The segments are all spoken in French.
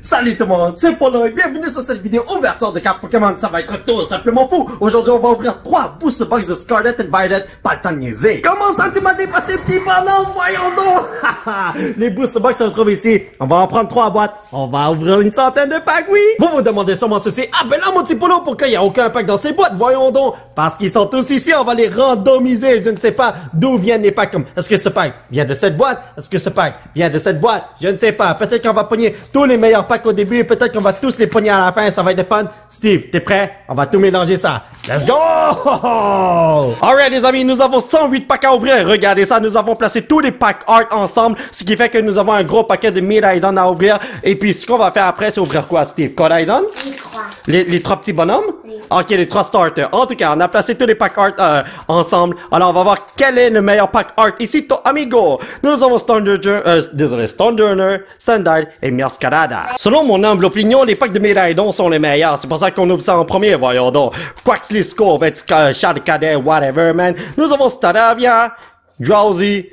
Salut tout le monde, c'est Polo et bienvenue sur cette vidéo ouverture de cartes Pokémon, ça va être tout simplement fou! Aujourd'hui, on va ouvrir 3 booster box de Scarlet et Violet, pas le temps de niaiser! Comment ça, tu m'as dépassé, petit bonhomme, voyons donc! les Boost box se retrouvent ici, on va en prendre trois boîtes, on va ouvrir une centaine de packs, oui! Vous vous demandez sûrement ceci, ah ben là, mon petit Polo, pourquoi il n'y a aucun pack dans ces boîtes, voyons donc! Parce qu'ils sont tous ici, on va les randomiser, je ne sais pas d'où viennent les packs, est-ce que ce pack vient de cette boîte? Est-ce que ce pack vient de cette boîte? Je ne sais pas, peut-être qu'on va pogner tous les meilleurs pack au début et peut-être qu'on va tous les pogner à la fin. Ça va être fun. Steve, t'es prêt? On va tout mélanger ça. Let's go! Alright, les amis, nous avons 108 packs à ouvrir. Regardez ça, nous avons placé tous les packs art ensemble, ce qui fait que nous avons un gros paquet de Miraidon à ouvrir. Et puis, ce qu'on va faire après, c'est ouvrir quoi, Steve? Quoi, Les, les trois petits bonhommes? Ok, les trois starters. En tout cas, on a placé tous les packs art euh, ensemble. Alors, on va voir quel est le meilleur pack art. Ici, ton amigo. Nous avons Thunder, euh, désolé, Thunder, Sandal et Miascarada. Selon mon humble opinion, les packs de Miraidon sont les meilleurs. C'est pour ça qu'on ouvre ça en premier, voyons donc. Quaxley Score, Charles Cadet, whatever, man. Nous avons Staravia, Drowsy,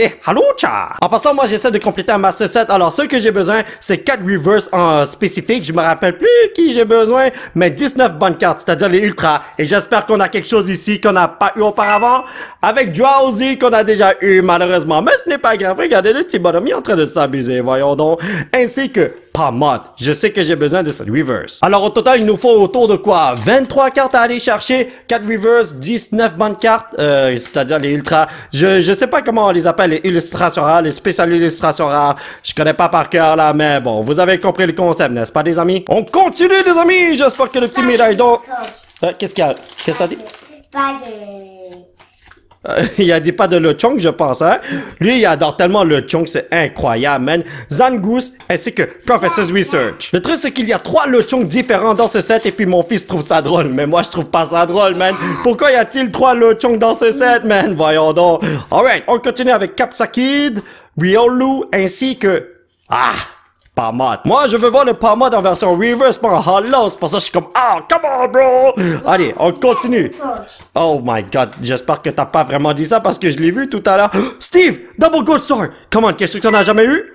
et Halucha. En passant, moi j'essaie de compléter un master 7, Alors ce que j'ai besoin, c'est 4 reverse en spécifique. Je me rappelle plus qui j'ai besoin, mais 19 bonnes cartes, c'est-à-dire les ultra. Et j'espère qu'on a quelque chose ici qu'on n'a pas eu auparavant. Avec Drowsy qu'on a déjà eu malheureusement. Mais ce n'est pas grave. Regardez le petit bonhomme en train de s'abuser, voyons donc. Ainsi que ah mode. Je sais que j'ai besoin de ce reverse. Alors au total, il nous faut autour de quoi 23 cartes à aller chercher, 4 reverse, 19 bonnes cartes, euh, c'est-à-dire les ultra. Je je sais pas comment on les appelle, les illustrations rares, les spéciales illustrations rares. Je connais pas par cœur là, mais bon, vous avez compris le concept, n'est-ce pas les amis On continue les amis, j'espère que le petit ah, médaille euh, Qu'est-ce qu'il y a Qu'est-ce que ça dit euh, il a dit pas de le Chong, je pense, hein. Lui, il adore tellement le Chong, c'est incroyable, man. Zangus, ainsi que Professor's Research. Le truc, c'est qu'il y a trois le Chong différents dans ce set, et puis mon fils trouve ça drôle, mais moi, je trouve pas ça drôle, man. Pourquoi y a-t-il trois le Chong dans ce set, man? Voyons donc. Alright, on continue avec Capsa Kid, Riolu, ainsi que... Ah! Moi, je veux voir le Pamod en version reverse, pour en hollow. C'est pour ça que je suis comme, ah, come on, bro! Allez, on continue. Oh my god, j'espère que t'as pas vraiment dit ça parce que je l'ai vu tout à l'heure. Steve, double gold Come Comment, qu'est-ce que t'en as jamais eu?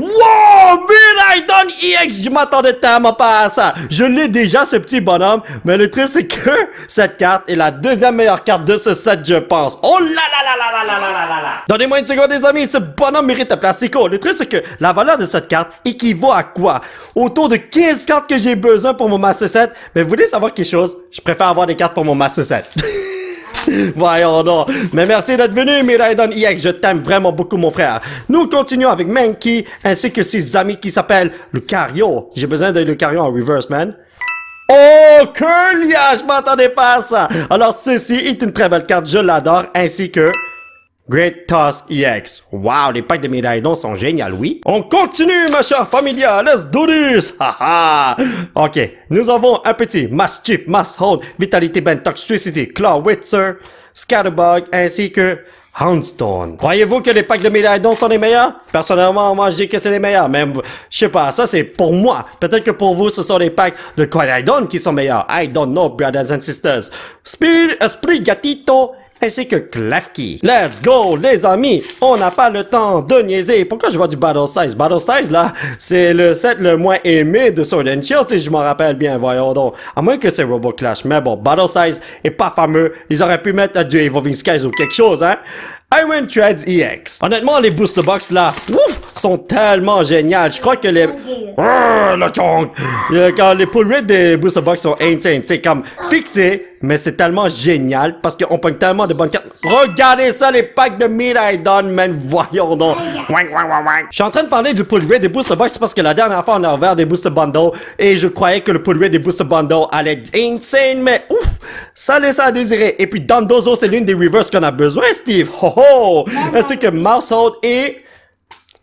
Wow! Miraidon EX! Je m'attendais tellement pas à ça! Je l'ai déjà, ce petit bonhomme, mais le truc, c'est que cette carte est la deuxième meilleure carte de ce set, je pense. Oh là là là là là là là là là! Donnez-moi une seconde, les amis, ce bonhomme mérite un plastico. Le truc, c'est que la valeur de cette carte équivaut à quoi? Autour de 15 cartes que j'ai besoin pour mon Master set. mais vous voulez savoir quelque chose? Je préfère avoir des cartes pour mon Master set. Voyons donc. Mais merci d'être venu, Miraidon EX. Je t'aime vraiment beaucoup, mon frère. Nous continuons avec Menki ainsi que ses amis qui s'appellent Lucario. J'ai besoin de Lucario en reverse, man. Oh, Curlia! Je m'attendais pas à ça. Alors, ceci est une très belle carte. Je l'adore. Ainsi que... Great Task EX. Wow, les packs de médailles sont géniaux, oui. On continue, ma chère familia. Let's do this. Haha. ok. Nous avons un petit Mass Chief, Mass Hound, Vitality Ben, Toxicity, Claw Witzer, Scatterbug, ainsi que Houndstone. Croyez-vous que les packs de médailles sont les meilleurs? Personnellement, moi, je dis que c'est les meilleurs. Même, je sais pas, ça c'est pour moi. Peut-être que pour vous, ce sont les packs de Croyadon qui sont meilleurs. I don't know, brothers and sisters. Spirit, Esprit Gatito c'est que Klafki. Let's go, les amis! On n'a pas le temps de niaiser. Pourquoi je vois du Battle Size? Battle Size, là, c'est le set le moins aimé de Sword and Shield, si je m'en rappelle bien, voyons donc. À moins que c'est Robo Clash, mais bon, Battle Size est pas fameux. Ils auraient pu mettre du Evolving Skies ou quelque chose, hein? Iron Threads EX. Honnêtement, les booster box, là, ouf! sont tellement géniales. Je crois que les... Ah, le Quand euh, les pull des Booster Box sont insane. C'est comme fixé, mais c'est tellement génial parce qu'on pogne tellement de bonnes cartes. Regardez ça, les packs de I Iron man. Voyons donc. Je suis en train de parler du pull des Booster Box parce que la dernière fois, on a ouvert des Booster Bundle et je croyais que le pull des Booster Bundle allait être insane, mais ouf! Ça laisse à désirer. Et puis, Dandozo, c'est l'une des reverse qu'on a besoin, Steve. Ho ho! Ainsi que Mousehold et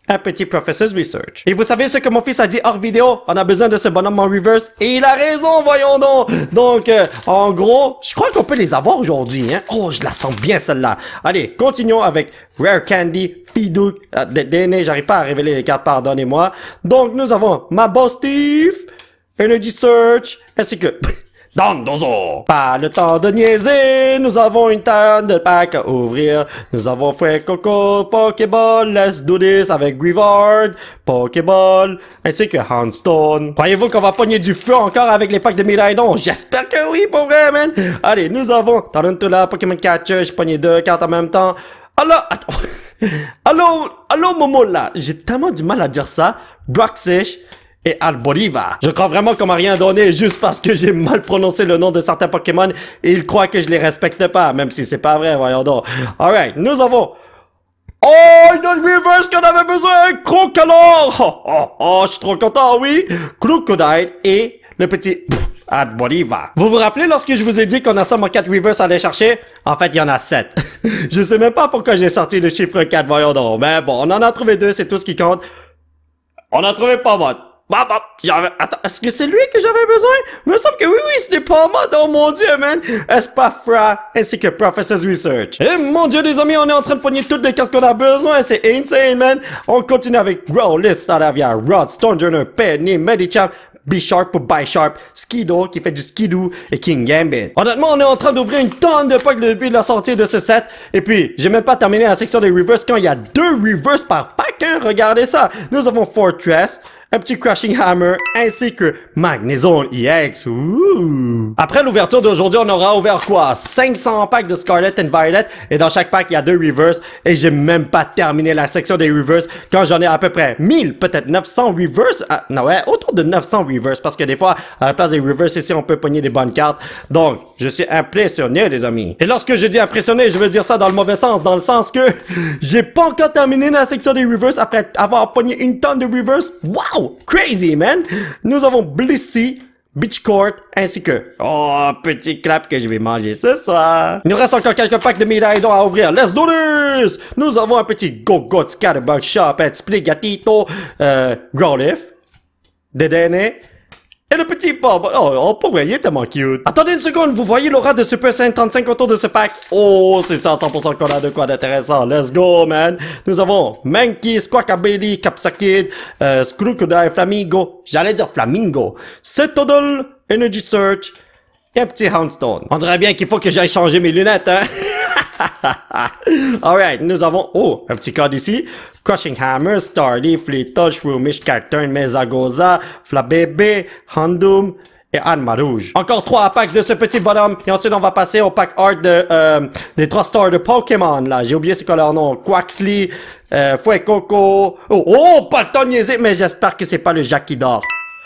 un petit professor's research. Et vous savez ce que mon fils a dit hors vidéo? On a besoin de ce bonhomme en reverse. Et il a raison, voyons donc! Donc, euh, en gros, je crois qu'on peut les avoir aujourd'hui, hein? Oh, je la sens bien, celle-là. Allez, continuons avec Rare Candy, Fidou, ah, j'arrive pas à révéler les cartes, pardonnez-moi. Donc, nous avons boss Steve, Energy Search, ainsi que... Dandozo Pas le temps de niaiser, nous avons une tonne de packs à ouvrir. Nous avons fait Coco, Pokéball, Let's Do This avec Grivard, Pokéball, ainsi que Handstone. Croyez-vous qu'on va pogner du feu encore avec les packs de Miraidon? J'espère que oui, pour vrai, man! Allez, nous avons Tarantula, Pokémon Catcher, j'ai pogné deux cartes en même temps. Alors, attends. Allô, allô, Momo là, j'ai tellement du mal à dire ça. Broxish, et Al Je crois vraiment qu'on m'a rien donné juste parce que j'ai mal prononcé le nom de certains Pokémon et ils croient que je les respecte pas, même si c'est pas vrai, voyons donc. Alright, nous avons... Oh, une reverse qu'on avait besoin! Crocodile! Oh, oh, oh, je suis trop content, oui! Crocodile et le petit... Ad Vous vous rappelez lorsque je vous ai dit qu'on a seulement 4 Weavers à aller chercher? En fait, il y en a 7. je sais même pas pourquoi j'ai sorti le chiffre 4, voyons donc. Mais bon, on en a trouvé deux, c'est tout ce qui compte. On a trouvé pas votre bah, bah, j'avais... Attends, est-ce que c'est lui que j'avais besoin? me semble que oui, oui, ce n'est pas moi. Oh mon dieu, man! Est-ce pas Fra ainsi que Professor's Research? Et eh, mon dieu, les amis, on est en train de pogner toutes les cartes qu'on a besoin. C'est insane, man! On continue avec Growlithe, Staravia, Rod, Stonejourner, Penny, Medicham, B-Sharp ou sharp Skido qui fait du Skidoo et King Gambit. Honnêtement, on est en train d'ouvrir une tonne de packs depuis la sortie de ce set. Et puis, j'ai même pas terminé la section des reverse quand il y a deux reverse par pack, hein. Regardez ça! Nous avons Fortress, un petit Crushing Hammer, ainsi que Magnezone EX. Après l'ouverture d'aujourd'hui, on aura ouvert quoi? 500 packs de Scarlet and Violet, et dans chaque pack, il y a deux reverse, et j'ai même pas terminé la section des reverse, quand j'en ai à peu près 1000, peut-être 900 reverse, ah, non ouais, autour de 900 reverse, parce que des fois, à la place des reverse, ici, on peut pogner des bonnes cartes. Donc, je suis impressionné, les amis. Et lorsque je dis impressionné, je veux dire ça dans le mauvais sens, dans le sens que j'ai pas encore terminé la section des reverse après avoir pogné une tonne de reverse. waouh Crazy, man! Nous avons Blissy, Beach Court, ainsi que... Oh, petit clap que je vais manger ce soir! Il nous reste encore quelques packs de mirailles à ouvrir. Let's do this! Nous avons un petit Go-Go Scatterbug Sharpette Spligatito, euh, Growlithe, Dedenne, et le petit Bob, oh, oh, pour il est tellement cute. Attendez une seconde, vous voyez l'aura de Super Saiyan 35 autour de ce pack? Oh, c'est ça, 100% qu'on a de quoi d'intéressant. Let's go, man. Nous avons Mankey, Squawkabilly, Capsakid, euh, Scrookodile, Flamingo. J'allais dire Flamingo. Setodol, Energy Search et un petit Houndstone. On dirait bien qu'il faut que j'aille changer mes lunettes, hein? Alright, nous avons, oh, un petit code ici. Crushing Hammer, Starly, Touch, Roomish, Cacturn, Mezagoza, Flabébé, Handum, et Anmarouge. Rouge. Encore trois packs de ce petit bonhomme. Et ensuite, on va passer au pack art de, euh, des trois stars de Pokémon, là. J'ai oublié c'est quoi leur nom. Quaxly, euh, Oh, oh, pas le mais j'espère que c'est pas le Jackie d'or.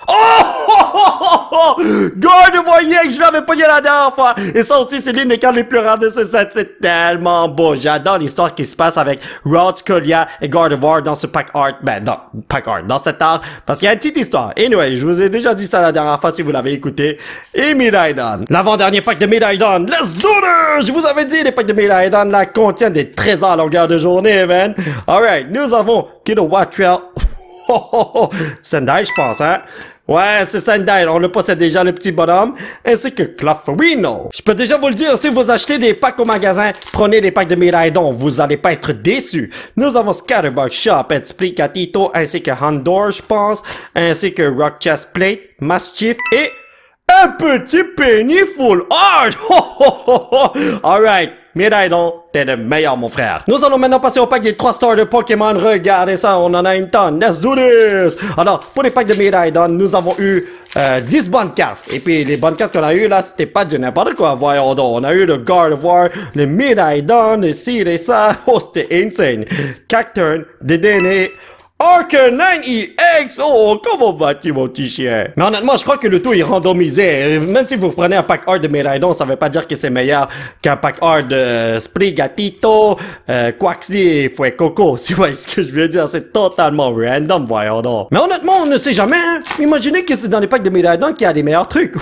Oh! Gars, voyez que je l'avais pogné la dernière fois! Et ça aussi, c'est l'une des cartes les plus rares de ce set. C'est tellement beau. J'adore l'histoire qui se passe avec Rod Colia et Gardevoir dans ce pack art. Ben, dans pack art, dans cet art. Parce qu'il y a une petite histoire. Anyway, je vous ai déjà dit ça la dernière fois si vous l'avez écouté. Et L'avant-dernier pack de Midaidon. Let's do it! Je vous avais dit, les packs de Midaidon là contiennent des trésors à longueur de journée, man. Alright, nous avons Kido Trail. Oh, oh, oh. Sendai, je pense, hein? Ouais, c'est Sandile, on le possède déjà le petit bonhomme, ainsi que Clafferino. Je peux déjà vous le dire, si vous achetez des packs au magasin, prenez des packs de Miraidon, vous allez pas être déçus. Nous avons Scatterbox Shop, Explicatito, ainsi que Handor, je pense, ainsi que Rock Chest Plate, Mastiff et un petit penny full art. Ah, ho ho Alright. Miraidon, t'es le meilleur, mon frère. Nous allons maintenant passer au pack des 3 stars de Pokémon. Regardez ça, on en a une tonne. Let's do this! Alors, pour les packs de Miraidon, nous avons eu 10 euh, bonnes cartes. Et puis, les bonnes cartes qu'on a eu là, c'était pas du n'importe quoi. Voyons donc, on a eu le Gardevoir, le Miraidon, les et ça. Oh, c'était insane. Cacturn, Dédéné, Arcanine-EX! Oh, comment vas-tu, mon petit chien? Mais honnêtement, je crois que le tout est randomisé. Même si vous prenez un pack art de Miraidon, ça ne veut pas dire que c'est meilleur qu'un pack art de euh, Sprigatito, euh, et Fouet Coco. Si vous voyez ce que je veux dire, c'est totalement random, voyons donc. Mais honnêtement, on ne sait jamais, hein. Imaginez que c'est dans les packs de Miraidon qu'il y a les meilleurs trucs.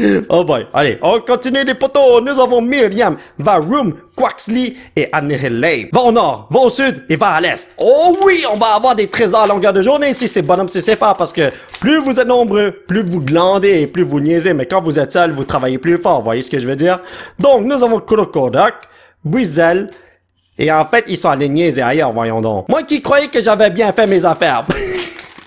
Oh boy, allez, on continue les poteaux. Nous avons Myriam, Varum, Quaxley et Annihilate. Va au nord, va au sud et va à l'est. Oh oui, on va avoir des trésors à longueur de journée si bonhomme si c'est pas parce que plus vous êtes nombreux, plus vous glandez et plus vous niaisez. Mais quand vous êtes seul, vous travaillez plus fort, voyez ce que je veux dire? Donc, nous avons Kurokodak, Buizel, et en fait, ils sont allés niaiser ailleurs, voyons donc. Moi qui croyais que j'avais bien fait mes affaires.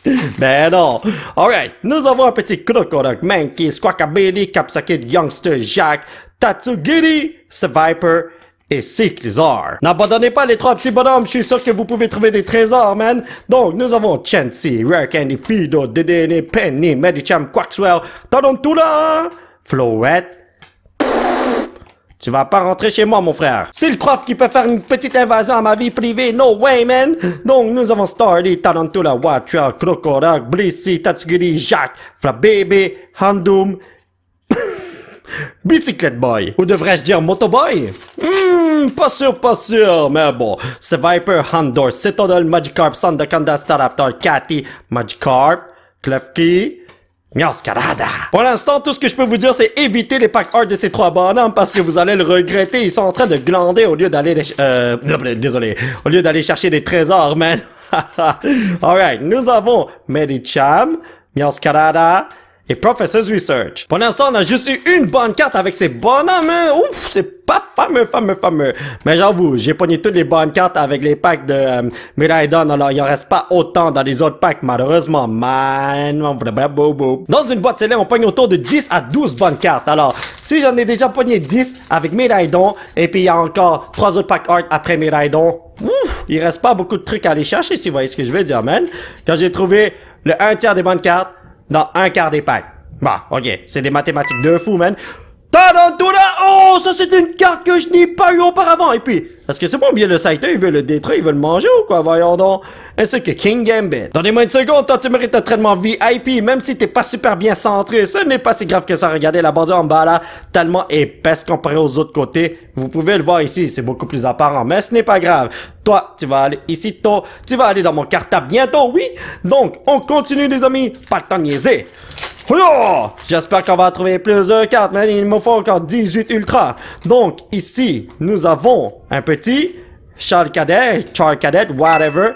Mais ben non! Alright, nous avons un petit Crocodile, Mankey, Squakabilly, Capsakid, Youngster, Jack, Tatsugiri, Sviper et Cyclizar. N'abandonnez pas les trois petits bonhommes, je suis sûr que vous pouvez trouver des trésors, man! Donc, nous avons Chansey, Rare Candy, Fido, Dedenne, Penny, Medicham, Quaxwell, Tadontula, Floette... Tu vas pas rentrer chez moi, mon frère. le croient qui peut faire une petite invasion à ma vie privée, no way, man. Donc, nous avons Starly, Tarantula, Watcher, Crocodile, Blissy, Tatsugiri, Jacques, Flabébé, Handum, Bicyclette Boy. Ou devrais-je dire Motoboy? Hmm, pas sûr, pas sûr, mais bon. C'est Viper, Handor, Citadel, Magikarp, Sandakanda, Staraptor, Cathy, Magikarp, Clefki... Miascarada! Pour l'instant, tout ce que je peux vous dire, c'est éviter les packs hard de ces trois bonhommes parce que vous allez le regretter. Ils sont en train de glander au lieu d'aller... Euh, désolé. Au lieu d'aller chercher des trésors, man. Alright, nous avons Medicham, Miascarada, et Professor's Research. ce temps, on a juste eu une bonne carte avec ces bonhommes. Hein? Ouf, c'est pas fameux, fameux, fameux. Mais j'avoue, j'ai pogné toutes les bonnes cartes avec les packs de euh, Miraidon, alors il en reste pas autant dans les autres packs, malheureusement. Man, Dans une boîte célèbre, on pogne autour de 10 à 12 bonnes cartes. Alors, si j'en ai déjà pogné 10 avec Miraidon, et puis il y a encore 3 autres packs art après Miraidon, ouf, il reste pas beaucoup de trucs à aller chercher, si vous voyez ce que je veux dire, man. Quand j'ai trouvé le 1 tiers des bonnes cartes, dans un quart des packs. Bah, ok, c'est des mathématiques de fou, man. Oh, ça c'est une carte que je n'ai pas eu auparavant! Et puis, est-ce que c'est bon bien le Saito, il veut le détruire, il veut le manger ou quoi, voyons donc? Ainsi que King Gambit. Donnez-moi une seconde, toi tu mérites un traitement VIP, même si t'es pas super bien centré, ce n'est pas si grave que ça, regardez la bordure en bas là, tellement épaisse comparée aux autres côtés. Vous pouvez le voir ici, c'est beaucoup plus apparent, mais ce n'est pas grave. Toi, tu vas aller ici toi, tu vas aller dans mon cartable bientôt, oui? Donc, on continue les amis, pas le temps de niaiser. J'espère qu'on va trouver plusieurs cartes, mais il me faut encore 18 ultra. Donc, ici, nous avons un petit Charles Cadet, Charles Cadet, whatever.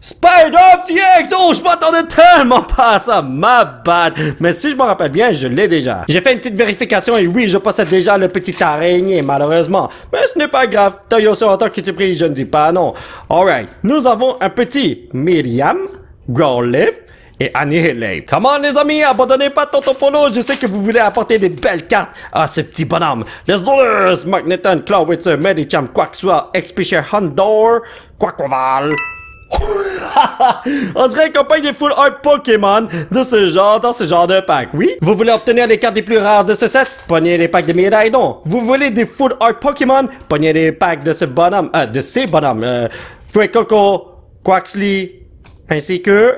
Spider TX! Oh, je m'attendais tellement pas à ça, ma bad! Mais si je me rappelle bien, je l'ai déjà. J'ai fait une petite vérification et oui, je possède déjà le petit araignée, malheureusement. Mais ce n'est pas grave, Toyo, en longtemps que tu pris, je ne dis pas non. Alright, nous avons un petit Myriam, Growlithe, et annihilé. Comment les amis, abandonnez pas Tonton Polo, je sais que vous voulez apporter des belles cartes à ce petit bonhomme. do this! Magneton, Clawitzer, Medicham, Quaxua, Expicher, Handor, Quackoval. On dirait une campagne des full art Pokémon de ce genre, dans ce genre de pack, oui? Vous voulez obtenir les cartes les plus rares de ce set? Pognez les packs de médailles, Vous voulez des full art Pokémon? Pognez les packs de ce bonhomme, euh, de ces bonhommes, euh, Quaxly, ainsi que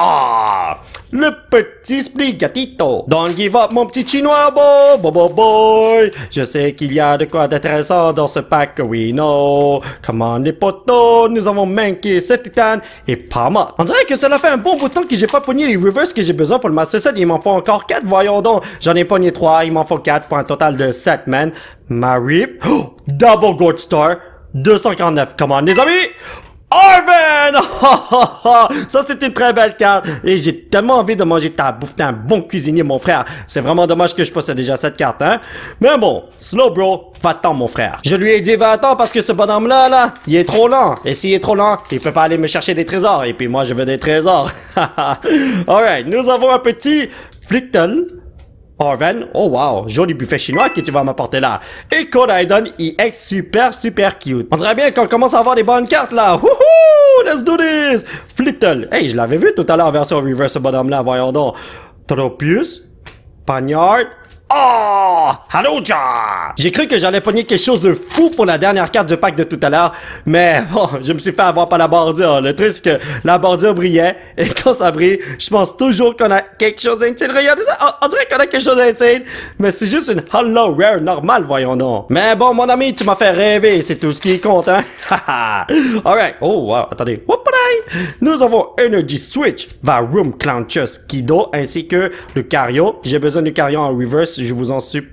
ah Le petit spligatito Don't give-up, mon petit chinois bo, bo, boy, Je sais qu'il y a de quoi d'intéressant dans ce pack, know Come on les potos, nous avons manqué cette titane et pas mal On dirait que cela fait un bon bout de temps que j'ai pas pogné les reverse que j'ai besoin pour le Master set. Il m'en faut encore 4, voyons donc J'en ai pogné 3, il m'en faut 4 pour un total de 7, man Ma rip oh, Double Gold Star 249, on les amis Arvin! ça, c'est une très belle carte. Et j'ai tellement envie de manger ta bouffe. d'un bon cuisinier, mon frère. C'est vraiment dommage que je possède déjà cette carte, hein. Mais bon, slow bro, va-t'en, mon frère. Je lui ai dit va-t'en parce que ce bonhomme-là, là, il est trop lent. Et s'il est trop lent, il peut pas aller me chercher des trésors. Et puis moi, je veux des trésors. Alright, nous avons un petit Flittle Orven, oh wow, joli buffet chinois que tu vas m'apporter là. Et il est super, super cute. On dirait bien qu'on commence à avoir des bonnes cartes là. Wouhou, let's do this. Flittle, hey, je l'avais vu tout à l'heure en version reverse bottom là, voyons donc. Tropius, Pagnard, Oh! Hello! J'ai cru que j'allais pogner quelque chose de fou pour la dernière carte du pack de tout à l'heure, mais bon, je me suis fait avoir par la bordure. Le truc, c'est que la bordure brillait, et quand ça brille, je pense toujours qu'on a quelque chose d'intime. Regardez ça! Oh, on, dirait qu'on a quelque chose d'intime, mais c'est juste une Hollow Rare normale, voyons donc. Mais bon, mon ami, tu m'as fait rêver, c'est tout ce qui compte, hein? Alright. Oh, wow, attendez. Nous avons Energy Switch, Varum Clown Kido, ainsi que le Cario. J'ai besoin du Cario en reverse je vous en supplie.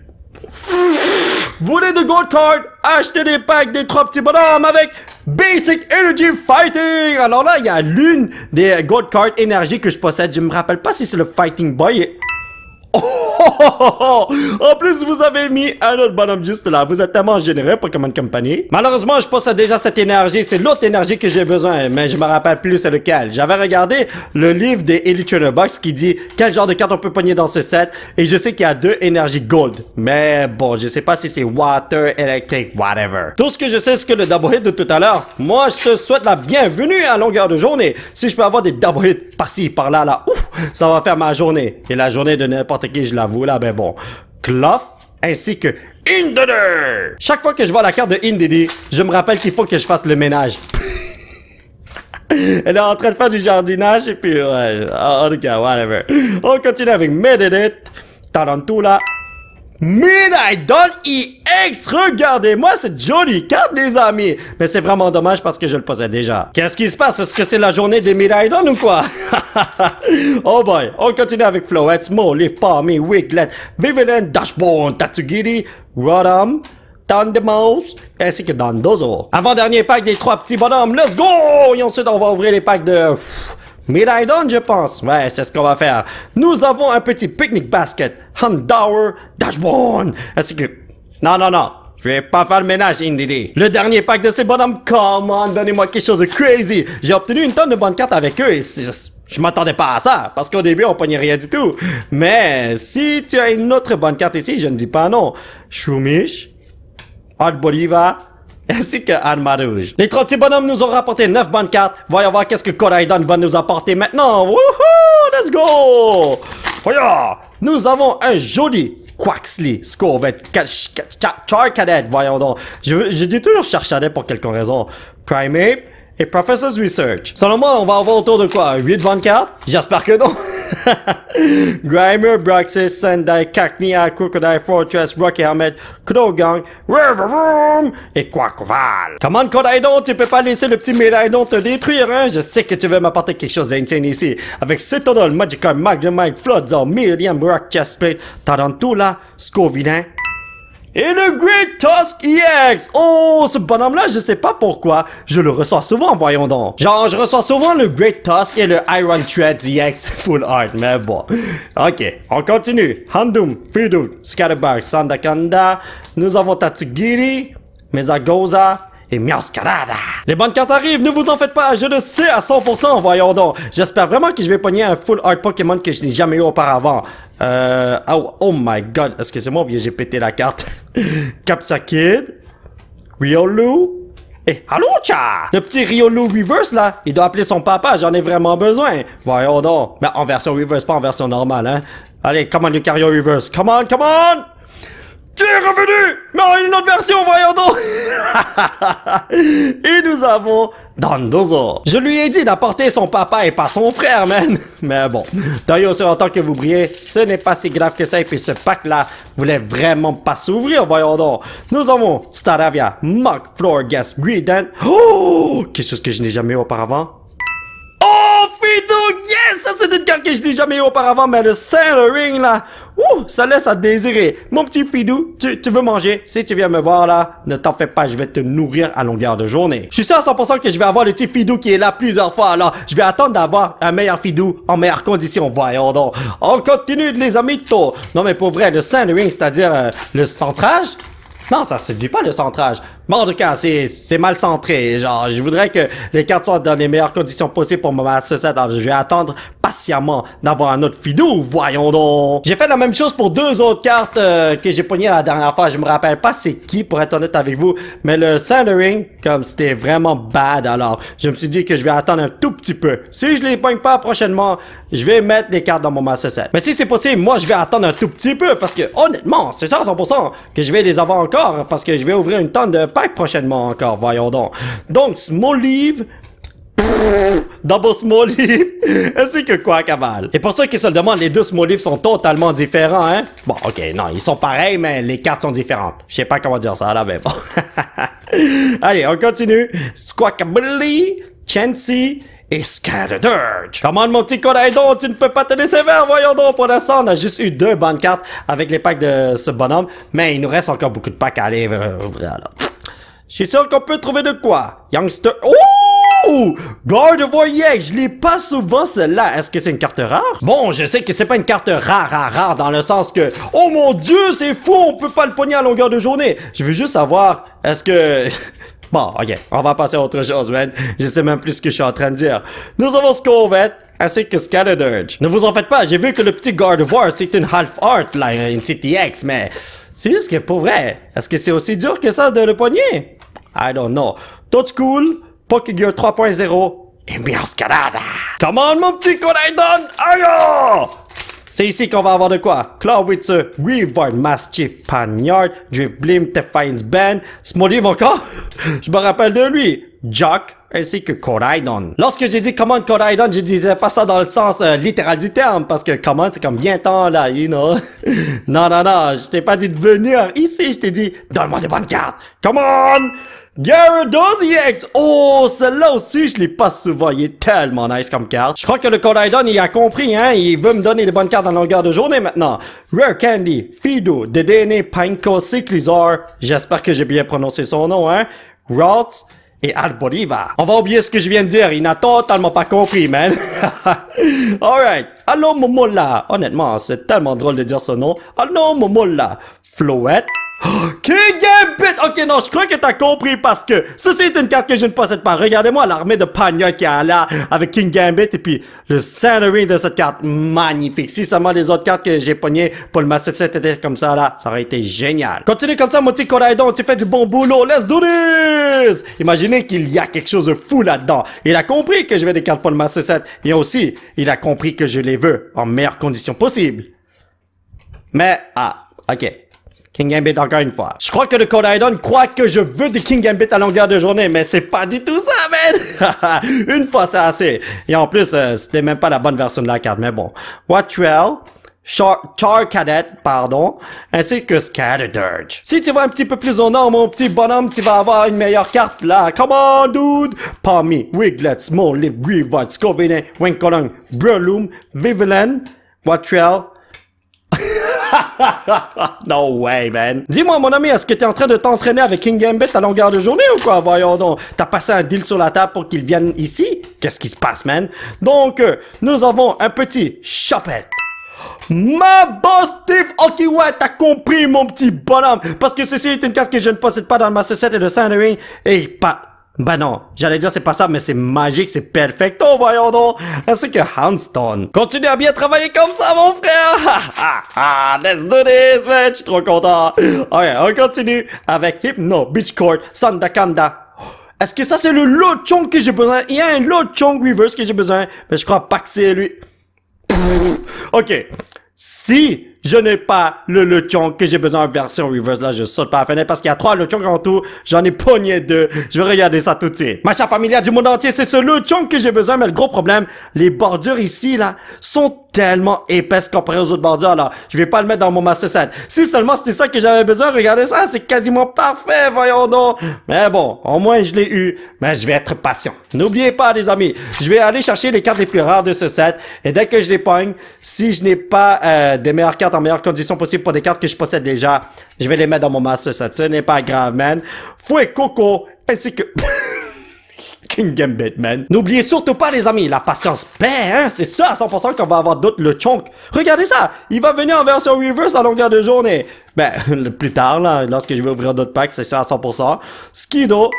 Voulez de Gold Card? Achetez des packs des trois petits bonhommes avec Basic Energy Fighting! Alors là, il y a l'une des Gold Card énergie que je possède. Je me rappelle pas si c'est le Fighting Boy. Oh, oh, oh, oh, En plus, vous avez mis un autre bonhomme juste là. Vous êtes tellement généreux, Pokémon Company. Malheureusement, je pense déjà cette énergie. C'est l'autre énergie que j'ai besoin, mais je me rappelle plus lequel. J'avais regardé le livre des Elite Trainer Box qui dit quel genre de carte on peut pogner dans ce set. Et je sais qu'il y a deux énergies gold. Mais bon, je sais pas si c'est water, electric, whatever. Tout ce que je sais, c'est que le double hit de tout à l'heure. Moi, je te souhaite la bienvenue à longueur de journée. Si je peux avoir des double hits par-ci, par-là, là. là. Ouf ça va faire ma journée. Et la journée de n'importe qui, je l'avoue, là, ben bon. Cloff, ainsi que Indidi. Chaque fois que je vois la carte de Indidi, je me rappelle qu'il faut que je fasse le ménage. Elle est en train de faire du jardinage et puis ouais, en tout cas, whatever. On continue avec Mededit, Tarantula Midnight EX, regardez-moi cette jolie carte, des amis! Mais c'est vraiment dommage parce que je le possède déjà. Qu'est-ce qui se passe? Est-ce que c'est la journée des Midnight ou quoi? oh boy, on continue avec Small Leaf, Palmy, Wiglet, Vivian, Dashbone, Tatsugiri, Rodham, Thundermouse, ainsi que Dandozo. Avant-dernier pack des trois petits bonhommes, let's go! Et ensuite, on va ouvrir les packs de... Miraidon, je pense. Ouais, c'est ce qu'on va faire. Nous avons un petit picnic basket. Handower Dashboard, Est-ce que... Non, non, non. Je vais pas faire le ménage, Indidi. Le dernier pack de ces bonhommes, comment donnez-moi quelque chose de crazy. J'ai obtenu une tonne de bonnes cartes avec eux et je m'attendais pas à ça, parce qu'au début, on pognait rien du tout. Mais si tu as une autre bonne carte ici, je ne dis pas non. Shroomish. Hard Bolivar, ainsi que Anne Marouge. Les 30 petits bonhommes nous ont rapporté 9 bonnes cartes. Voyons voir qu'est-ce que Koraidon va nous apporter maintenant. Wouhou! Let's go! Voyons! Nous avons un joli Quaxley, Char Cadet. voyons donc. Je, je dis toujours Cadet pour quelque raison. Primate, et Professor's Research. Selon moi, on va avoir autour de quoi? 8 24? J'espère que non. Grimer, Broxis, Sendai, Cacnia, Crocodile, Fortress, Rocky Helmet, Room, et Quackval. Comment Kodaidon, tu peux pas laisser le petit Miraidon te détruire, hein? Je sais que tu veux m'apporter quelque chose d'insane ici. Avec Citadel, Magikarp, Magnemite, Floodzone, Miriam, Rock Chestplate, Tarantula, hein? Et le Great Tusk EX! Oh, ce bonhomme-là, je sais pas pourquoi, je le reçois souvent, voyons donc. Genre, je reçois souvent le Great Tusk et le Iron Thread EX Full Art, mais bon. Ok, on continue. Handum, Fido, Scatterbag, Sandakanda, nous avons Tatsugiri, Mezagoza, et Miascarada. Les bonnes cartes arrivent, ne vous en faites pas, je le sais à 100%, voyons donc. J'espère vraiment que je vais pogner un full art Pokémon que je n'ai jamais eu auparavant. Euh, oh, oh my god, excusez-moi, bien j'ai pété la carte. Capture Kid, Riolu, et allô, Le petit Riolu Reverse, là, il doit appeler son papa, j'en ai vraiment besoin. Voyons donc. Mais en version Reverse, pas en version normale, hein. Allez, come on, Lucario Reverse. Come on, come on! Tu es revenu Mais une autre version, voyons donc Et nous avons Dandozo. Je lui ai dit d'apporter son papa et pas son frère, man Mais bon, D'ailleurs, c'est tant que vous brillez, ce n'est pas si grave que ça, et puis ce pack-là voulait vraiment pas s'ouvrir, voyons donc Nous avons Staravia, Mark, Floor, Gas, Greedent... Oh Quelque chose que je n'ai jamais eu auparavant Oh, Fido, yes! Ça, c'est une carte que je n'ai jamais eu auparavant, mais le Saint Ring, là! Ouh, ça laisse à désirer. Mon petit Fidou, tu, tu veux manger? Si tu viens me voir là, ne t'en fais pas, je vais te nourrir à longueur de journée. Je suis sûr à 100% que je vais avoir le petit Fidou qui est là plusieurs fois, alors je vais attendre d'avoir un meilleur Fidou en meilleure condition. Voyons donc. On continue, les amis. Non, mais pour vrai, le louis c'est-à-dire euh, le centrage, non, ça se dit pas le centrage. Mais en tout cas, c'est mal centré. Genre, je voudrais que les cartes soient dans les meilleures conditions possibles pour mon 7 Alors, je vais attendre patiemment d'avoir un autre fidou, Voyons donc. J'ai fait la même chose pour deux autres cartes euh, que j'ai pognées la dernière fois. Je me rappelle pas c'est qui, pour être honnête avec vous. Mais le Sandering, comme c'était vraiment bad, alors je me suis dit que je vais attendre un tout petit peu. Si je les pogne pas prochainement, je vais mettre les cartes dans mon Master 7. Mais si c'est possible, moi, je vais attendre un tout petit peu parce que, honnêtement, c'est ça à 100% que je vais les avoir encore parce que je vais ouvrir une tonne de prochainement encore, voyons donc. Donc, Small Double small ainsi que quoi, caval? Et pour ceux qui se le demandent, les deux small sont totalement différents, hein? Bon, ok, non, ils sont pareils, mais les cartes sont différentes. Je sais pas comment dire ça, là, mais bon. Allez, on continue. Squakably, Chancy et Scatterdurge! comment mon petit collègue, donc, tu ne peux pas te laisser voyons donc. Pour l'instant, on a juste eu deux bonnes cartes avec les packs de ce bonhomme, mais il nous reste encore beaucoup de packs à aller. Euh, voilà. Je suis sûr qu'on peut trouver de quoi. Youngster... Oh! Gardevoir voyage, je l'ai pas souvent celle-là. Est-ce que c'est une carte rare? Bon, je sais que c'est pas une carte rare, rare, rare, dans le sens que... Oh mon dieu, c'est fou, on peut pas le pogner à longueur de journée. Je veux juste savoir, est-ce que... Bon, ok, on va passer à autre chose, man. Je sais même plus ce que je suis en train de dire. Nous avons Scorvette, ainsi que Scattered. Ne vous en faites pas, j'ai vu que le petit Gardevoir, c'est une half-art, là, une CTX, mais... C'est juste que pour vrai, est-ce que c'est aussi dur que ça de le poigner. I don't know. Tout cool, Pokégear 3.0 et bien Come on, mon petit Coraidon! Aïe! C'est ici qu'on va avoir de quoi? Claw Witcher, Weaver, Mastiff, Panyard, Drift Blim, Band, Smoliv encore? Je me rappelle de lui, Jock, ainsi que Coraidon. Lorsque j'ai dit on, Coraidon, je disais pas ça dans le sens euh, littéral du terme, parce que on, c'est comme bien temps là, you know. non, non, non, je t'ai pas dit de venir ici, je t'ai dit donne-moi des bonnes cartes. Come on! Gyarados Oh, celle-là aussi, je l'ai pas souvent. Il est tellement nice comme carte. Je crois que le john il a compris, hein. Il veut me donner des bonnes cartes en longueur de journée maintenant. Rare Candy, Fido, DDN, Panko, Cyclizar J'espère que j'ai bien prononcé son nom, hein. Routes et Arboriva. On va oublier ce que je viens de dire, il n'a totalement pas compris, man. Alright. Allo Momola. Honnêtement, c'est tellement drôle de dire ce nom. Allo Momola. Floette. King Gambit! Ok, non, je crois que t'as compris parce que ceci est une carte que je ne possède pas. Regardez-moi l'armée de Pagna qui est là avec King Gambit et puis le centering de cette carte. Magnifique. Si seulement les autres cartes que j'ai pognées pour le Master 7 étaient comme ça là, ça aurait été génial. Continue comme ça, mon petit Coraidon, tu fais du bon boulot. Let's do this! Imaginez qu'il y a quelque chose de fou là-dedans. Il a compris que je vais des cartes pour le Master 7 et aussi, il a compris que je les veux en meilleures conditions possibles. Mais, ah, ok. King Gambit encore une fois. Je crois que le code Idon croit que je veux des King Gambit à longueur de journée, mais c'est pas du tout ça, man! une fois, c'est assez. Et en plus, euh, c'était même pas la bonne version de la carte, mais bon. Watchwell, Char, Char Cadet, pardon, ainsi que Scatterdirge. Si tu vas un petit peu plus au nord, mon petit bonhomme, tu vas avoir une meilleure carte là. Come on, dude! Pommy, Wiglet, Small Leaf, Grievous, Covenant, Winkolong, Breloom, Vivilan, Watchwell, no way, man. Dis-moi, mon ami, est-ce que t'es en train de t'entraîner avec King Gambit à longueur de journée ou quoi? Voyons donc. T'as passé un deal sur la table pour qu'il vienne ici? Qu'est-ce qui se passe, man? Donc, euh, nous avons un petit chopette. Ma boss Steve Ok ouais, t'as compris, mon petit bonhomme. Parce que ceci est une carte que je ne possède pas dans ma société de saint louis et pas ben non, j'allais dire c'est pas ça, mais c'est magique, c'est perfecto, voyons donc. Est-ce que Houndstone. Continue à bien travailler comme ça, mon frère. ah, let's do this, man. Je suis trop content. Ok, on continue avec Hypno, Beach Court, Sandakanda. Est-ce que ça, c'est le Lo Chong que j'ai besoin? Il y a un Lo Chong Reverse que j'ai besoin, mais je crois pas que c'est lui. ok. Si je n'ai pas le lechon que j'ai besoin en version reverse. Là, je saute pas la fenêtre parce qu'il y a trois lechons en tout. J'en ai pogné deux. Je vais regarder ça tout de suite. Ma chère familiale du monde entier, c'est ce lechon que j'ai besoin. Mais le gros problème, les bordures ici, là, sont tellement épaisses comparées aux autres bordures, là. Je vais pas le mettre dans mon Master set. Si seulement c'était ça que j'avais besoin, regardez ça, c'est quasiment parfait, voyons donc. Mais bon, au moins je l'ai eu. Mais je vais être patient. N'oubliez pas, les amis, je vais aller chercher les cartes les plus rares de ce set. Et dès que je les pogne, si je n'ai pas euh, des meilleures cartes en meilleure condition possible pour des cartes que je possède déjà. Je vais les mettre dans mon Master ça, Ce n'est pas grave, man. Fouet Coco, ainsi que... King Gambit, man. N'oubliez surtout pas, les amis, la patience paie, ben, hein. C'est ça, à 100% qu'on va avoir d'autres le chonk. Regardez ça, il va venir en version reverse à longueur de journée. Ben, plus tard, là, lorsque je vais ouvrir d'autres packs, c'est ça à 100%. Skido,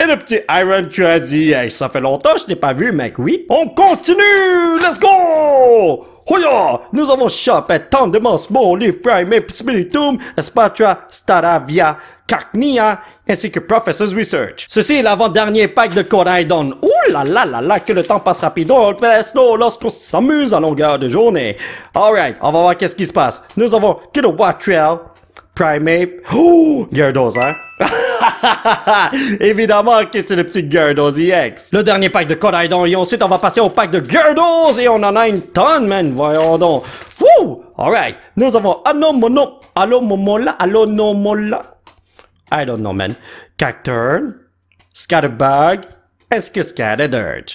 et le petit Iron Trady, ça fait longtemps que je n'ai pas vu, mec, oui. On continue! Let's go! Hoya! Nous avons chopé tant de monstres livre Prime Spiritum, espatua, Staravia, Cacnia, ainsi que Professor's Research. Ceci est l'avant-dernier pack de Coraidon. Ouh là là là là, que le temps passe rapidement, lorsque lorsqu'on s'amuse à longueur de journée. Alright, on va voir qu'est-ce qui se passe. Nous avons water Trail, Primate. Oh! hein? Évidemment que c'est le petit Gerdos EX. Le dernier pack de Kodaidon et ensuite on va passer au pack de Gerdos! et on en a une tonne, man. Voyons donc. Woo! Alright. Nous avons Anomono. Alomomola. Alonomola. I don't know, man. Cacturn. Scatterbug.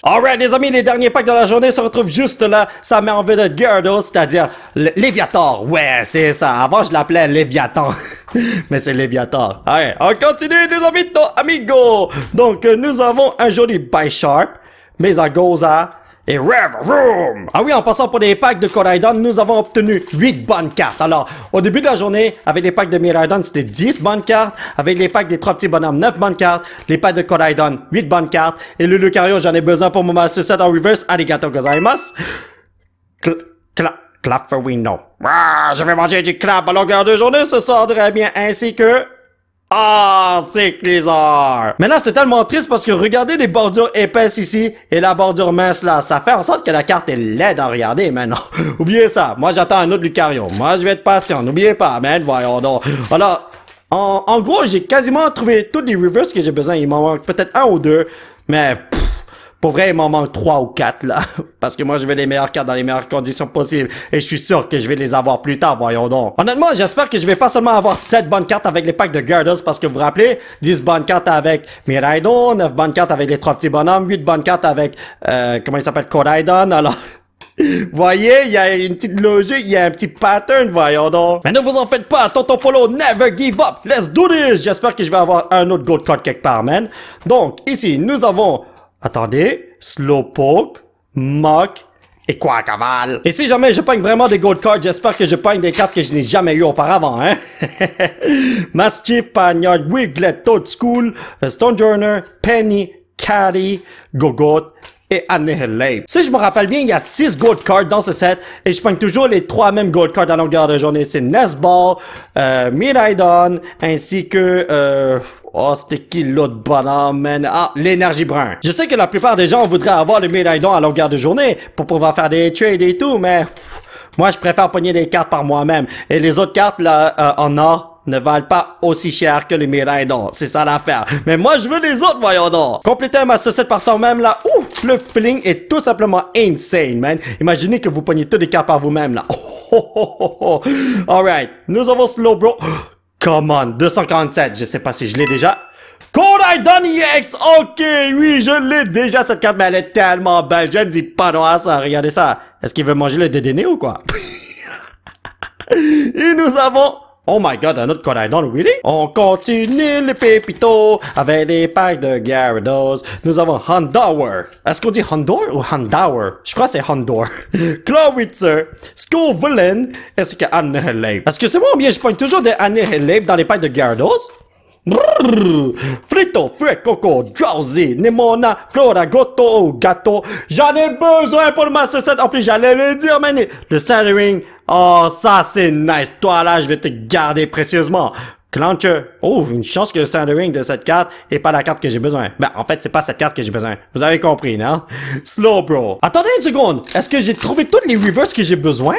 Alright, les amis, les derniers packs de la journée se retrouvent juste là. Ça met en de girdle, c'est-à-dire Léviator. Ouais, c'est ça. Avant, je l'appelais Léviathan. Mais c'est Léviator. Allez, on continue, les amis, ton amigos. Donc, euh, nous avons un joli Bisharp, Goza et Ah oui, en passant pour les packs de Coraidon, nous avons obtenu 8 bonnes cartes. Alors, au début de la journée, avec les packs de Miraidon, c'était 10 bonnes cartes. Avec les packs des 3 petits bonhommes, 9 bonnes cartes. Les packs de Coraidon, 8 bonnes cartes. Et le Lucario, j'en ai besoin pour mon Master set en reverse. Arigato gozaimasu. clap for ah, je vais manger du clap à longueur de journée ce soir, très bien. Ainsi que ah, c'est bizarre les arts! Maintenant, c'est tellement triste parce que regardez les bordures épaisses ici et la bordure mince là. Ça fait en sorte que la carte est laide à regarder, maintenant. Oubliez ça. Moi, j'attends un autre Lucario. Moi, je vais être patient. N'oubliez pas, man. Voyons donc. Alors, en, gros, j'ai quasiment trouvé toutes les revers que j'ai besoin. Il m'en manque peut-être un ou deux. Mais... Pour vrai, il m'en manque trois ou quatre, là. Parce que moi, je veux les meilleures cartes dans les meilleures conditions possibles. Et je suis sûr que je vais les avoir plus tard, voyons donc. Honnêtement, j'espère que je vais pas seulement avoir 7 bonnes cartes avec les packs de girdles. parce que vous vous rappelez, 10 bonnes cartes avec Miraidon, 9 bonnes cartes avec les trois petits bonhommes, 8 bonnes cartes avec, euh, comment il s'appelle, Koraidon, alors... Voyez, il y a une petite logique, il y a un petit pattern, voyons donc. Mais ne vous en faites pas, Tonton Polo, never give up, let's do this. J'espère que je vais avoir un autre gold card quelque part, man. Donc, ici, nous avons Attendez. Slowpoke, Mock et quoi, Caval? Et si jamais je peigne vraiment des gold cards, j'espère que je peigne des cartes que je n'ai jamais eues auparavant, hein? Mastiff, Pagnard, Wiglet, Toad School, euh, Stonejourner, Penny, Caddy, Gogot et Annihilate. Si je me rappelle bien, il y a 6 gold cards dans ce set et je pogne toujours les trois mêmes gold cards à longueur de journée. C'est Nesball, euh, Miraidon, ainsi que... Euh, Oh, c'était qui l'autre bonhomme, man? Ah, l'énergie brun. Je sais que la plupart des gens voudraient avoir le médaille à longueur de journée pour pouvoir faire des trades et tout, mais... moi, je préfère pogner des cartes par moi-même. Et les autres cartes, là, euh, en or, ne valent pas aussi cher que les médailles C'est ça l'affaire. Mais moi, je veux les autres, voyons d'or. Compléter ma société par soi-même, là, ouf, le feeling est tout simplement insane, man. Imaginez que vous pognez toutes les cartes par vous-même, là. Oh, oh, oh, Alright, nous avons bro Come on, 247, je sais pas si je l'ai déjà. Kodai Donny ok, oui, je l'ai déjà cette carte, mais elle est tellement belle, je ne dis pas non à hein, ça, regardez ça. Est-ce qu'il veut manger le dédéné ou quoi? Et nous avons Oh my god, un autre Island, really? On continue les pépitos avec les packs de Gyarados. Nous avons Hondower. Est-ce qu'on dit Handor ou Handower? Je crois que c'est Hondower. Clawitzer, Scovelin, c'est que Helleb. Est-ce que c'est moi ou bien je pointe toujours des Helleb dans les packs de Gyarados? Frito, fue, coco, drowsy, Nemona, Flora, Goto, Gato. J'en ai besoin pour ma sucette. En plus, j'allais le dire, mais Le ring Oh, ça, c'est nice. Toi, là, je vais te garder précieusement. Clancher. Oh, une chance que le Sandering de cette carte est pas la carte que j'ai besoin. Ben, en fait, c'est pas cette carte que j'ai besoin. Vous avez compris, non? Slow, bro. Attendez une seconde. Est-ce que j'ai trouvé toutes les reverses que j'ai besoin?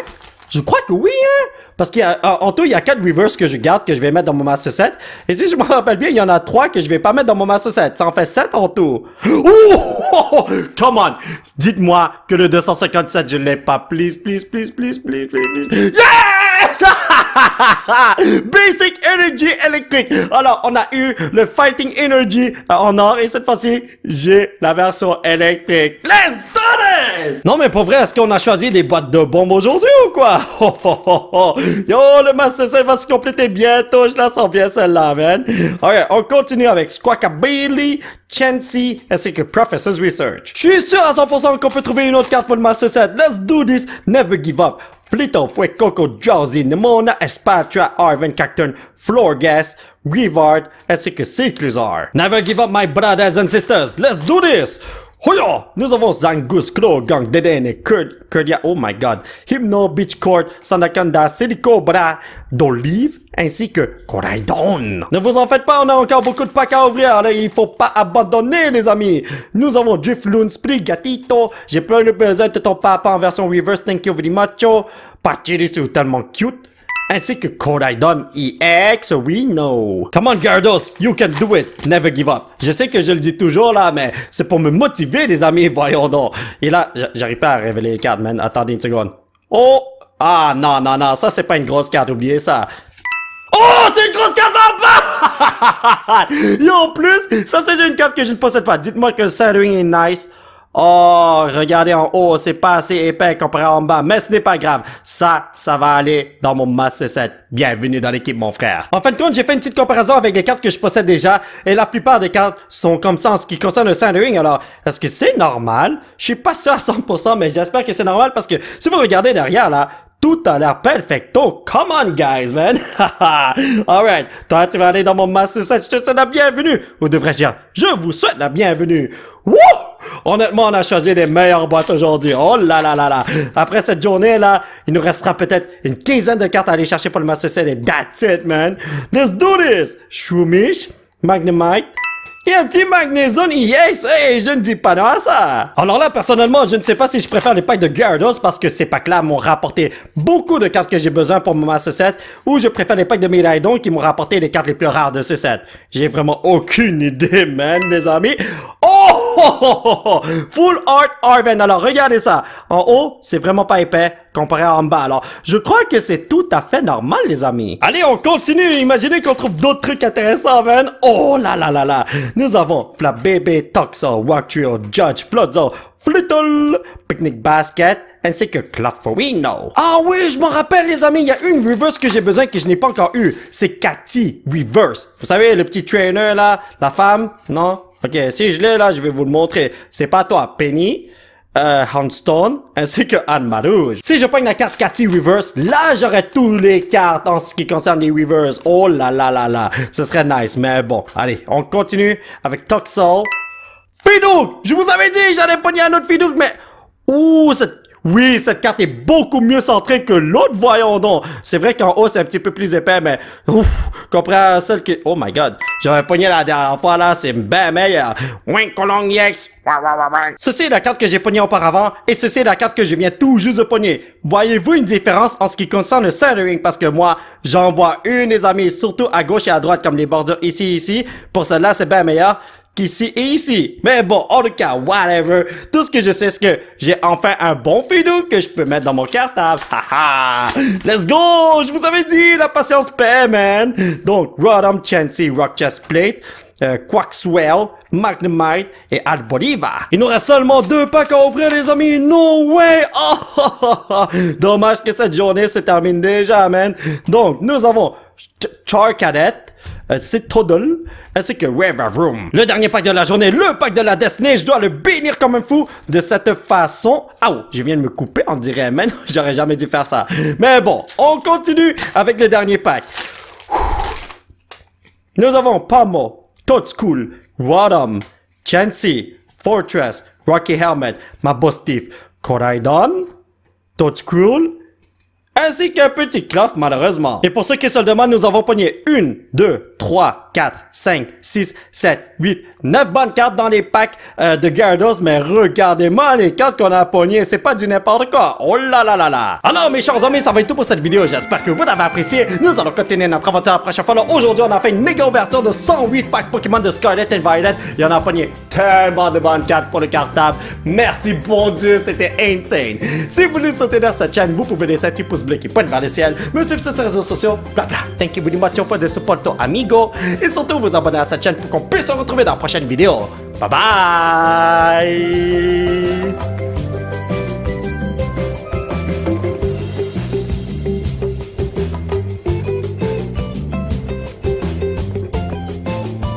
Je crois que oui, hein? Parce qu'en tout, il y a quatre reverse que je garde que je vais mettre dans mon Master 7. Et si je me rappelle bien, il y en a trois que je vais pas mettre dans mon Master 7. Ça en fait 7 en tout. Ouh! Come on! Dites-moi que le 257, je l'ai pas. Please, please, please, please, please, please, Yes! Basic Energy Electric. Alors, on a eu le Fighting Energy euh, en or et cette fois-ci, j'ai la version électrique. Let's do non, mais pour vrai, est-ce qu'on a choisi des boîtes de bombes aujourd'hui ou quoi? Yo, le Master va se compléter bientôt. Je la sens bien celle-là, man. Ok, on continue avec Squawkabilly, Chancy, ainsi que Professor's Research. Je suis sûr à 100% qu'on peut trouver une autre carte pour le Master 7. Let's do this. Never give up. Flito, Fue, Coco, Drowsy, Nemona, Espatra, Arvin, Cacturn, Floorgas, Rivard, ainsi que Cyclusar. Never give up my brothers and sisters. Let's do this! Hoya! Nous avons Zangus, Gang, Dedene, Kurd, Kurdia, oh my god, Hypno, court Sanakanda, Silicobra, d'Olive, ainsi que Coraidon Ne vous en faites pas, on a encore beaucoup de packs à ouvrir, Il il faut pas abandonner, les amis. Nous avons Drifloon, Sprigatito, j'ai plein de besoin de ton papa en version reverse, thank you very much, oh. Pachirisu, tellement cute, ainsi que Koraidon EX, we know. Come on Gardos, you can do it, never give up. Je sais que je le dis toujours là, mais c'est pour me motiver les amis, voyons donc. Et là, j'arrive pas à révéler les cartes, man, attendez une seconde. Oh! Ah non, non, non, ça c'est pas une grosse carte, oubliez ça. Oh, c'est une grosse carte en Yo, en plus, ça c'est une carte que je ne possède pas. Dites-moi que Sandwing est nice. Oh, regardez en haut, c'est pas assez épais comparé en bas, mais ce n'est pas grave. Ça, ça va aller dans mon Master 7. Bienvenue dans l'équipe, mon frère. En fin de compte, j'ai fait une petite comparaison avec les cartes que je possède déjà, et la plupart des cartes sont comme ça en ce qui concerne le centering. Alors, est-ce que c'est normal? Je suis pas sûr à 100%, mais j'espère que c'est normal parce que si vous regardez derrière, là, tout a l'air perfecto. Come on, guys, man. Alright. Toi, tu vas aller dans mon Master 7. Je te souhaite la bienvenue. Ou devrais-je dire, je vous souhaite la bienvenue. Wouh! Honnêtement, on a choisi les meilleures boîtes aujourd'hui. Oh là là là là. Après cette journée-là, il nous restera peut-être une quinzaine de cartes à aller chercher pour le Master Set et that's it, man. Let's do this! Shroomish, Magnemite, et un petit Magnezone EX, hey, je ne dis pas non à ça! Alors là, personnellement, je ne sais pas si je préfère les packs de Gyarados parce que ces packs-là m'ont rapporté beaucoup de cartes que j'ai besoin pour mon Master Set, ou je préfère les packs de Miraidon qui m'ont rapporté les cartes les plus rares de ce set. J'ai vraiment aucune idée, man, les amis. Oh! Full Art Arven. Alors, regardez ça. En haut, c'est vraiment pas épais comparé à en bas. Alors, je crois que c'est tout à fait normal, les amis. Allez, on continue. Imaginez qu'on trouve d'autres trucs intéressants, Arven. Oh là là là là. Nous avons Baby, Toxo, Wactrio, Judge, Floodzo, Flittle, Picnic Basket, ainsi que know. Ah oui, je m'en rappelle les amis, il y a une reverse que j'ai besoin que je n'ai pas encore eu. C'est Cathy Reverse. Vous savez, le petit trainer là, la femme, non Ok, si je l'ai là, je vais vous le montrer. C'est pas toi, Penny, euh, ainsi que anne Si je prends la carte Cathy Reverse, là j'aurais tous les cartes en ce qui concerne les Reverse. Oh là là là là, ce serait nice, mais bon. Allez, on continue avec Toxel. Fidouk! Je vous avais dit, j'allais pogner un autre Fidouk, mais... Ouh, cette oui, cette carte est beaucoup mieux centrée que l'autre, voyons donc. C'est vrai qu'en haut, c'est un petit peu plus épais, mais ouf, celle qui... Oh my god, j'avais pogné la dernière fois, là, c'est bien meilleur. Ceci est la carte que j'ai pognée auparavant, et ceci est la carte que je viens tout juste de pogner. Voyez-vous une différence en ce qui concerne le centering? Parce que moi, j'en vois une, les amis, surtout à gauche et à droite, comme les bordures ici, ici. Pour celle-là, c'est bien meilleur qu'ici et ici. Mais bon, en tout cas, whatever. Tout ce que je sais, c'est que j'ai enfin un bon fidou que je peux mettre dans mon cartable. Haha! Let's go! Je vous avais dit, la patience paie, man! Donc, Rodham Chanty Rock Chest Plate. Euh, Quaxwell, Magnemite et Al Il nous reste seulement deux packs à ouvrir, les amis. No way! Oh, oh, oh, oh, Dommage que cette journée se termine déjà, man. Donc, nous avons Charcadet. Char Cadet, euh, c'est Toddle, ainsi que Room. Le dernier pack de la journée, le pack de la destinée, je dois le bénir comme un fou de cette façon. Ah, je viens de me couper, on dirait, mais j'aurais jamais dû faire ça. Mais bon, on continue avec le dernier pack. Nous avons Pomo, Totskool School, Wadom, Chansey, Fortress, Rocky Helmet, Mabostif, Koraidon, Totskool ainsi qu'un petit craft malheureusement. Et pour ceux qui se le demandent, nous avons pogné une, deux, trois, 4, 5, 6, 7, 8, 9 bonnes cartes dans les packs euh, de Gyarados, mais regardez-moi les cartes qu'on a pogné c'est pas du n'importe quoi. Oh là là là là. Alors mes chers amis, ça va être tout pour cette vidéo, j'espère que vous l'avez apprécié. Nous allons continuer notre aventure la prochaine fois. Aujourd'hui, on a fait une méga ouverture de 108 packs Pokémon de Scarlet et Violet et on a pogné tellement de bonnes cartes pour le cartable. Merci bon Dieu, c'était insane. Si vous voulez sauter dans cette chaîne, vous pouvez laisser un petit pouce bleu qui pointent vers le ciel, me suivre sur ses réseaux sociaux, bla. Thank you very much for the support, amigo. Et surtout, vous abonner à cette chaîne pour qu'on puisse se retrouver dans la prochaine vidéo. Bye bye!